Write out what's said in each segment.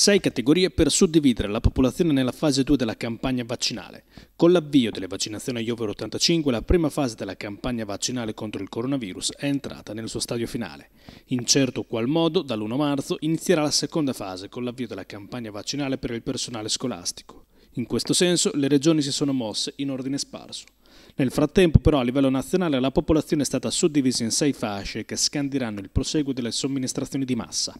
sei categorie per suddividere la popolazione nella fase 2 della campagna vaccinale. Con l'avvio delle vaccinazioni agli over 85, la prima fase della campagna vaccinale contro il coronavirus è entrata nel suo stadio finale. In certo qual modo, dall'1 marzo inizierà la seconda fase con l'avvio della campagna vaccinale per il personale scolastico. In questo senso, le regioni si sono mosse in ordine sparso. Nel frattempo però a livello nazionale la popolazione è stata suddivisa in sei fasce che scandiranno il proseguo delle somministrazioni di massa.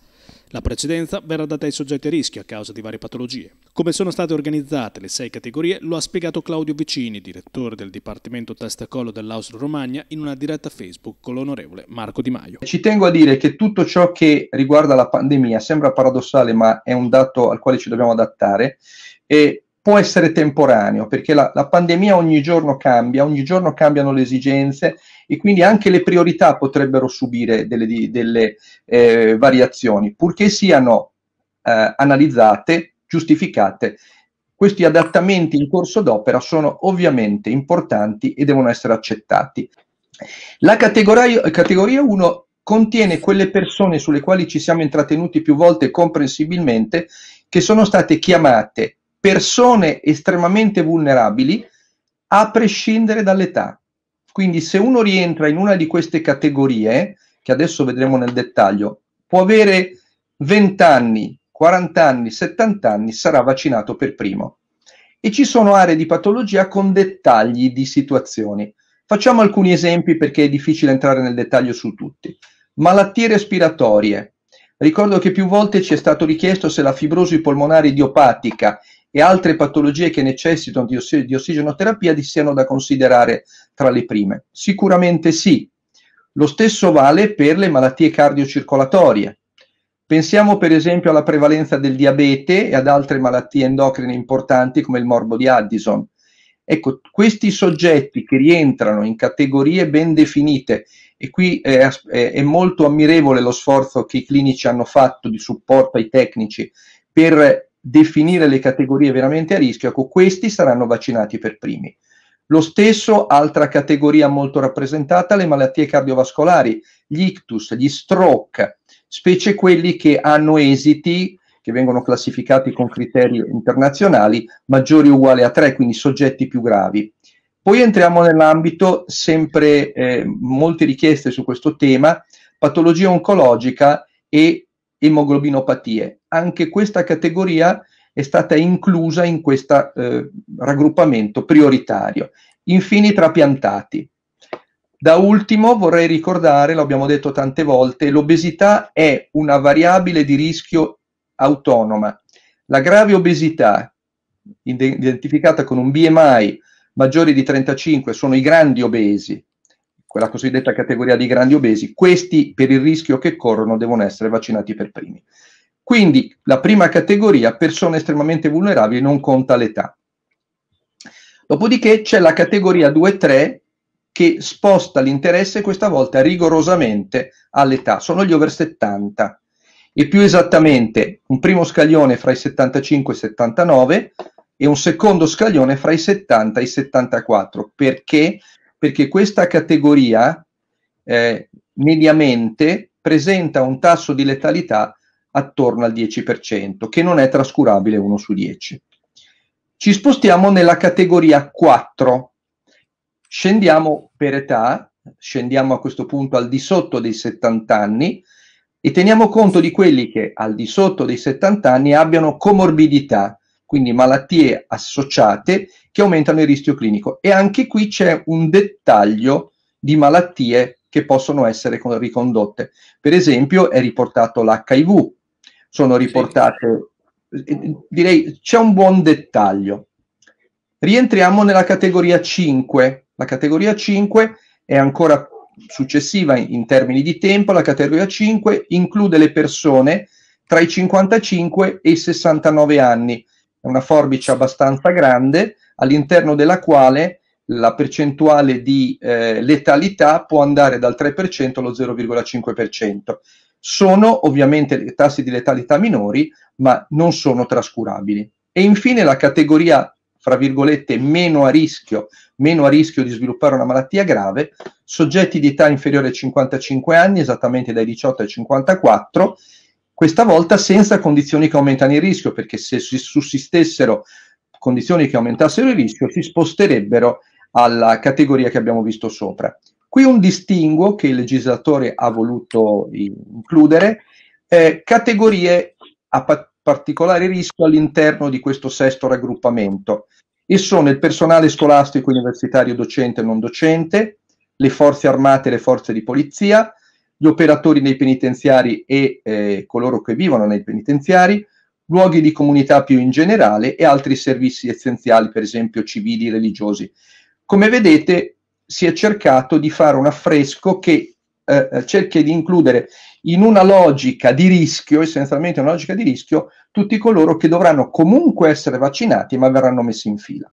La precedenza verrà data ai soggetti a rischio a causa di varie patologie. Come sono state organizzate le sei categorie lo ha spiegato Claudio Vicini, direttore del Dipartimento Testa e Collo dell'Austro Romagna, in una diretta Facebook con l'onorevole Marco Di Maio. Ci tengo a dire che tutto ciò che riguarda la pandemia sembra paradossale ma è un dato al quale ci dobbiamo adattare e può essere temporaneo, perché la, la pandemia ogni giorno cambia, ogni giorno cambiano le esigenze e quindi anche le priorità potrebbero subire delle, delle eh, variazioni, purché siano eh, analizzate, giustificate. Questi adattamenti in corso d'opera sono ovviamente importanti e devono essere accettati. La categoria 1 contiene quelle persone sulle quali ci siamo intrattenuti più volte comprensibilmente, che sono state chiamate persone estremamente vulnerabili a prescindere dall'età. Quindi se uno rientra in una di queste categorie, che adesso vedremo nel dettaglio, può avere 20 anni, 40 anni, 70 anni, sarà vaccinato per primo. E ci sono aree di patologia con dettagli di situazioni. Facciamo alcuni esempi perché è difficile entrare nel dettaglio su tutti. Malattie respiratorie. Ricordo che più volte ci è stato richiesto se la fibrosi polmonare idiopatica e altre patologie che necessitano di, oss- di ossigenoterapia siano da considerare tra le prime? Sicuramente sì. Lo stesso vale per le malattie cardiocircolatorie. Pensiamo per esempio alla prevalenza del diabete e ad altre malattie endocrine importanti come il morbo di Addison. Ecco, questi soggetti che rientrano in categorie ben definite, e qui è, è, molto ammirevole lo sforzo che i clinici hanno fatto di supporto ai tecnici per definire le categorie veramente a rischio, ecco, questi saranno vaccinati per primi. Lo stesso, altra categoria molto rappresentata, le malattie cardiovascolari, gli ictus, gli stroke, specie quelli che hanno esiti che vengono classificati con criteri internazionali maggiori o uguali a 3, quindi soggetti più gravi. Poi entriamo nell'ambito, sempre eh, molte richieste su questo tema, patologia oncologica e emoglobinopatie. Anche questa categoria è stata inclusa in questo eh, raggruppamento prioritario. Infine i trapiantati. Da ultimo vorrei ricordare, l'abbiamo detto tante volte, l'obesità è una variabile di rischio autonoma. La grave obesità, identificata con un BMI maggiore di 35, sono i grandi obesi, quella cosiddetta categoria di grandi obesi, questi per il rischio che corrono devono essere vaccinati per primi. Quindi la prima categoria, persone estremamente vulnerabili, non conta l'età. Dopodiché c'è la categoria 2-3 che sposta l'interesse questa volta rigorosamente all'età, sono gli over 70 e più esattamente un primo scaglione fra i 75 e i 79 e un secondo scaglione fra i 70 e i 74 perché perché questa categoria eh, mediamente presenta un tasso di letalità attorno al 10%, che non è trascurabile 1 su 10. Ci spostiamo nella categoria 4. Scendiamo per età, scendiamo a questo punto al di sotto dei 70 anni e teniamo conto di quelli che al di sotto dei 70 anni abbiano comorbidità, quindi malattie associate che aumentano il rischio clinico. E anche qui c'è un dettaglio di malattie che possono essere ricondotte. Per esempio è riportato l'HIV, sono riportate, eh, eh, direi c'è un buon dettaglio. Rientriamo nella categoria 5. La categoria 5 è ancora successiva in termini di tempo, la categoria 5 include le persone tra i 55 e i 69 anni è una forbice abbastanza grande all'interno della quale la percentuale di eh, letalità può andare dal 3% allo 0,5%. Sono ovviamente tassi di letalità minori, ma non sono trascurabili. E infine la categoria, fra virgolette, meno a rischio, meno a rischio di sviluppare una malattia grave, soggetti di età inferiore ai 55 anni, esattamente dai 18 ai 54, questa volta senza condizioni che aumentano il rischio, perché se sussistessero condizioni che aumentassero il rischio si sposterebbero alla categoria che abbiamo visto sopra. Qui un distinguo che il legislatore ha voluto includere, eh, categorie a pa- particolare rischio all'interno di questo sesto raggruppamento e sono il personale scolastico, universitario, docente e non docente, le forze armate e le forze di polizia, gli operatori nei penitenziari e eh, coloro che vivono nei penitenziari, luoghi di comunità più in generale e altri servizi essenziali, per esempio civili, religiosi. Come vedete, si è cercato di fare un affresco che eh, eh cerchi di includere in una logica di rischio, essenzialmente una logica di rischio, tutti coloro che dovranno comunque essere vaccinati ma verranno messi in fila.